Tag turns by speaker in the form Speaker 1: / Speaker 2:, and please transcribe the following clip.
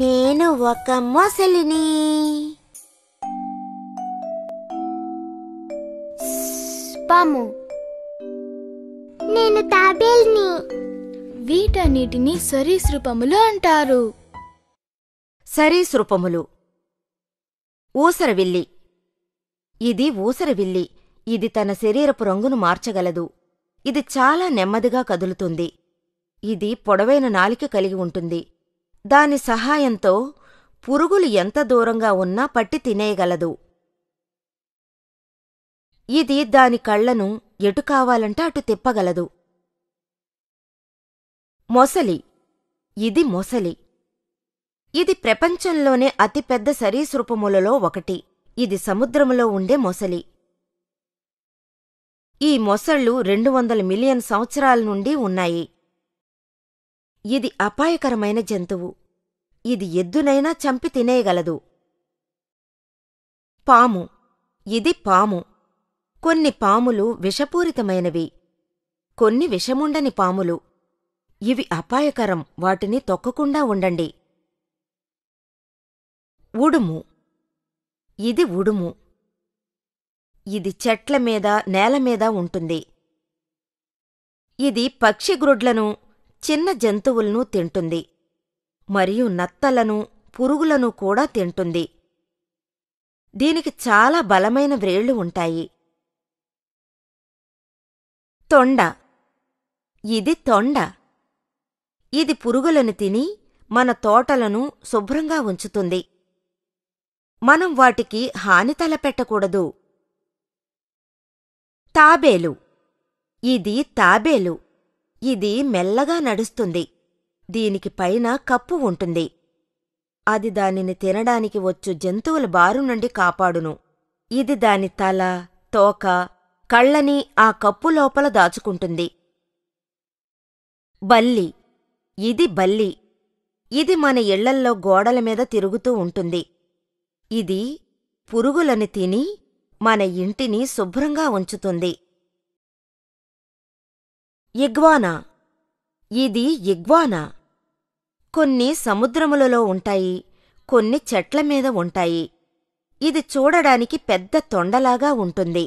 Speaker 1: నేను ఒక మొసలిని పాము నేను తాబేల్ని వీటన్నిటిని సరీసృపములు అంటారు సరీసృపములు ఊసరవిల్లి ఇది ఊసరవిల్లి ఇది తన శరీరపు రంగును మార్చగలదు ఇది చాలా నెమ్మదిగా కదులుతుంది ఇది పొడవైన నాలిక కలిగి ఉంటుంది దాని సహాయంతో పురుగులు ఎంత దూరంగా ఉన్నా పట్టి తినేయగలదు ఇది దాని కళ్లను ఎటు కావాలంటే అటు తిప్పగలదు మొసలి ఇది మొసలి ఇది ప్రపంచంలోనే అతిపెద్ద సరీసృపములలో ఒకటి ఇది సముద్రములో ఉండే మొసలి ఈ మొసళ్ళు రెండు వందల మిలియన్ సంవత్సరాల నుండి ఉన్నాయి ఇది అపాయకరమైన జంతువు ఇది ఎద్దునైనా చంపి తినేయగలదు పాము ఇది పాము కొన్ని పాములు విషపూరితమైనవి కొన్ని విషముండని పాములు ఇవి అపాయకరం వాటిని తొక్కకుండా ఉండండి ఉడుము ఇది ఉడుము ఇది చెట్ల మీద నేల మీద ఉంటుంది ఇది పక్షి చిన్న జంతువులను తింటుంది మరియు నత్తలను పురుగులను కూడా తింటుంది దీనికి చాలా బలమైన వ్రేళ్లు ఉంటాయి తొండ ఇది తొండ ఇది పురుగులను తిని మన తోటలను శుభ్రంగా ఉంచుతుంది మనం వాటికి హాని తలపెట్టకూడదు తాబేలు ఇది తాబేలు ఇది మెల్లగా నడుస్తుంది దీనికి పైన కప్పు ఉంటుంది అది దానిని తినడానికి వచ్చు జంతువుల బారు నుండి కాపాడును ఇది దాని తల తోక కళ్ళని ఆ కప్పు లోపల దాచుకుంటుంది బల్లి ఇది బల్లి ఇది మన ఇళ్లల్లో గోడల మీద తిరుగుతూ ఉంటుంది ఇది పురుగులని తిని మన ఇంటిని శుభ్రంగా ఉంచుతుంది ఇగ్వానా ఇది ఇగ్వానా కొన్ని సముద్రములలో ఉంటాయి కొన్ని చెట్ల మీద ఉంటాయి ఇది చూడడానికి పెద్ద తొండలాగా ఉంటుంది